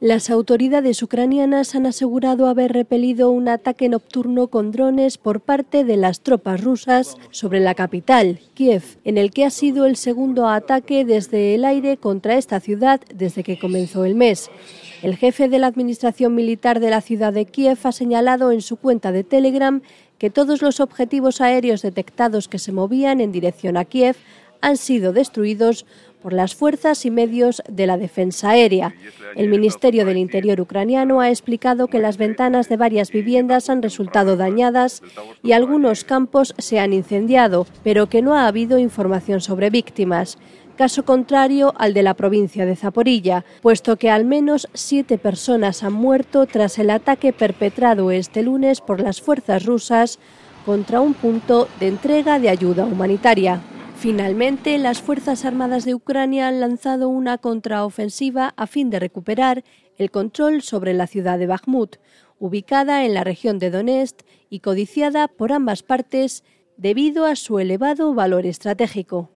Las autoridades ucranianas han asegurado haber repelido un ataque nocturno con drones por parte de las tropas rusas sobre la capital, Kiev, en el que ha sido el segundo ataque desde el aire contra esta ciudad desde que comenzó el mes. El jefe de la Administración Militar de la ciudad de Kiev ha señalado en su cuenta de Telegram que todos los objetivos aéreos detectados que se movían en dirección a Kiev han sido destruidos por las fuerzas y medios de la defensa aérea. El Ministerio del Interior ucraniano ha explicado que las ventanas de varias viviendas han resultado dañadas y algunos campos se han incendiado, pero que no ha habido información sobre víctimas caso contrario al de la provincia de Zaporilla, puesto que al menos siete personas han muerto tras el ataque perpetrado este lunes por las fuerzas rusas contra un punto de entrega de ayuda humanitaria. Finalmente, las Fuerzas Armadas de Ucrania han lanzado una contraofensiva a fin de recuperar el control sobre la ciudad de Bakhmut, ubicada en la región de Donetsk y codiciada por ambas partes debido a su elevado valor estratégico.